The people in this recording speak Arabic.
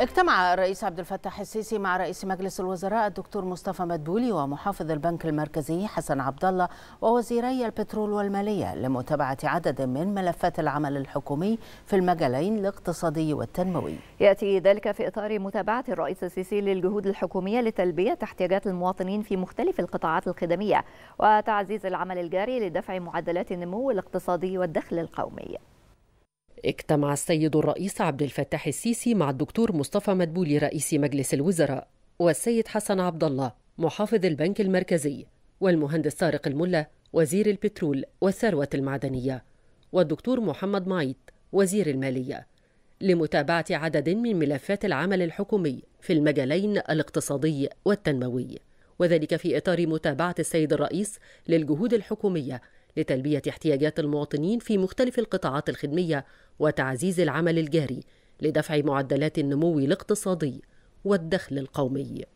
اجتمع الرئيس عبد الفتاح السيسي مع رئيس مجلس الوزراء الدكتور مصطفى مدبولي ومحافظ البنك المركزي حسن عبد الله ووزيري البترول والماليه لمتابعه عدد من ملفات العمل الحكومي في المجالين الاقتصادي والتنموي. ياتي ذلك في اطار متابعه الرئيس السيسي للجهود الحكوميه لتلبيه احتياجات المواطنين في مختلف القطاعات الخدميه وتعزيز العمل الجاري لدفع معدلات النمو الاقتصادي والدخل القومي. اجتمع السيد الرئيس عبد الفتاح السيسي مع الدكتور مصطفى مدبولي رئيس مجلس الوزراء والسيد حسن عبد الله محافظ البنك المركزي والمهندس طارق الملا وزير البترول والثروة المعدنية والدكتور محمد معيط وزير المالية لمتابعة عدد من ملفات العمل الحكومي في المجالين الاقتصادي والتنموي وذلك في إطار متابعة السيد الرئيس للجهود الحكومية لتلبية احتياجات المواطنين في مختلف القطاعات الخدمية وتعزيز العمل الجاري لدفع معدلات النمو الاقتصادي والدخل القومي